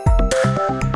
Thank you.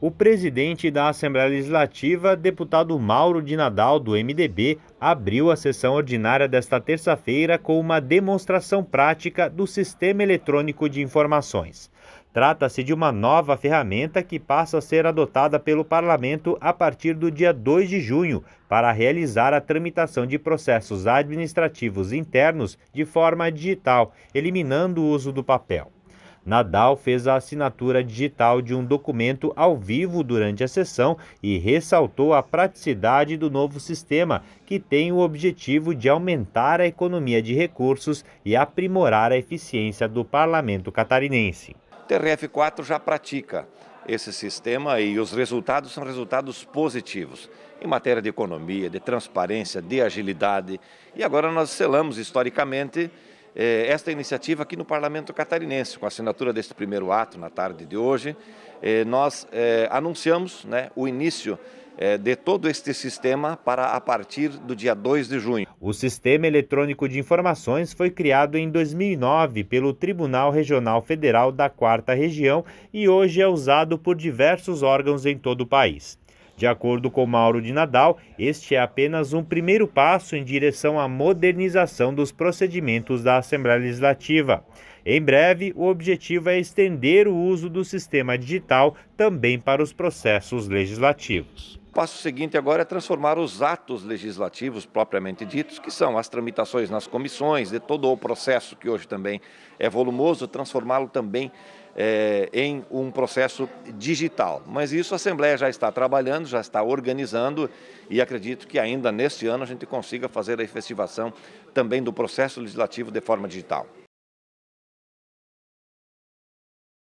o presidente da Assembleia Legislativa, deputado Mauro de Nadal, do MDB, abriu a sessão ordinária desta terça-feira com uma demonstração prática do Sistema Eletrônico de Informações. Trata-se de uma nova ferramenta que passa a ser adotada pelo Parlamento a partir do dia 2 de junho para realizar a tramitação de processos administrativos internos de forma digital, eliminando o uso do papel. Nadal fez a assinatura digital de um documento ao vivo durante a sessão e ressaltou a praticidade do novo sistema, que tem o objetivo de aumentar a economia de recursos e aprimorar a eficiência do parlamento catarinense. O TRF4 já pratica esse sistema e os resultados são resultados positivos em matéria de economia, de transparência, de agilidade. E agora nós selamos historicamente é, esta iniciativa aqui no Parlamento Catarinense, com a assinatura deste primeiro ato na tarde de hoje, é, nós é, anunciamos né, o início de todo este sistema para a partir do dia 2 de junho. O Sistema Eletrônico de Informações foi criado em 2009 pelo Tribunal Regional Federal da Quarta Região e hoje é usado por diversos órgãos em todo o país. De acordo com Mauro de Nadal, este é apenas um primeiro passo em direção à modernização dos procedimentos da Assembleia Legislativa. Em breve, o objetivo é estender o uso do sistema digital também para os processos legislativos passo seguinte agora é transformar os atos legislativos propriamente ditos, que são as tramitações nas comissões, de todo o processo que hoje também é volumoso, transformá-lo também é, em um processo digital. Mas isso a Assembleia já está trabalhando, já está organizando e acredito que ainda neste ano a gente consiga fazer a efetivação também do processo legislativo de forma digital.